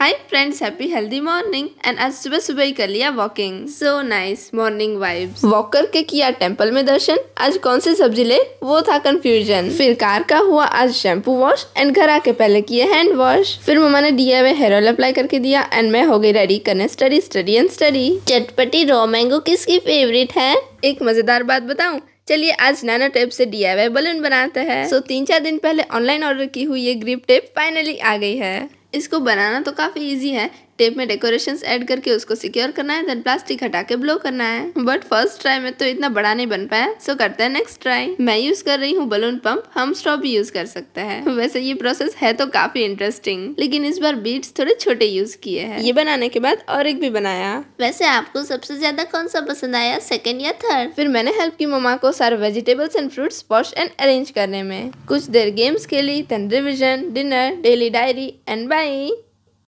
hi friends happy healthy morning and आज सुबह सुबह ही कर लिया walking so nice morning vibe walk करके किया टेम्पल में दर्शन आज कौन सी सब्जी ले वो था कंफ्यूजन फिर कार का हुआ आज शैम्पू वॉश एंड घर आके पहले किए हैंड वॉश फिर मम्मा ने D I hair oil apply करके दिया एंड मैं हो गई रेडी करने स्टडी स्टडी एंड स्टडी चटपटी रॉ मैंगो किसकी फेवरेट है एक मजेदार बात बताऊँ चलिए आज नैनो टेप से डी आई बलून बनाते हैं सो so, तीन चार दिन पहले ऑनलाइन ऑर्डर की हुई ये ग्रिप टेप फाइनली आ गई है इसको बनाना तो काफ़ी ईजी है टेप में डेकोरेशन एड करके उसको सिक्योर करना है देन प्लास्टिक हटा के ब्लो करना है बट फर्स्ट ट्राई में तो इतना बड़ा नहीं बन पाया सो करते हैं नेक्स्ट ट्राई मैं यूज कर रही हूँ बलून पंप हम स्ट्रॉ भी यूज कर सकते हैं वैसे ये प्रोसेस है तो काफी इंटरेस्टिंग लेकिन इस बार बीट्स थोड़े छोटे यूज किए हैं ये बनाने के बाद और एक भी बनाया वैसे आपको सबसे ज्यादा कौन सा पसंद आया सेकेंड या थर्ड फिर मैंने हेल्प की मम्मा को सारे vegetables and fruits wash and arrange करने में कुछ देर गेम्स खेली then revision dinner daily diary and by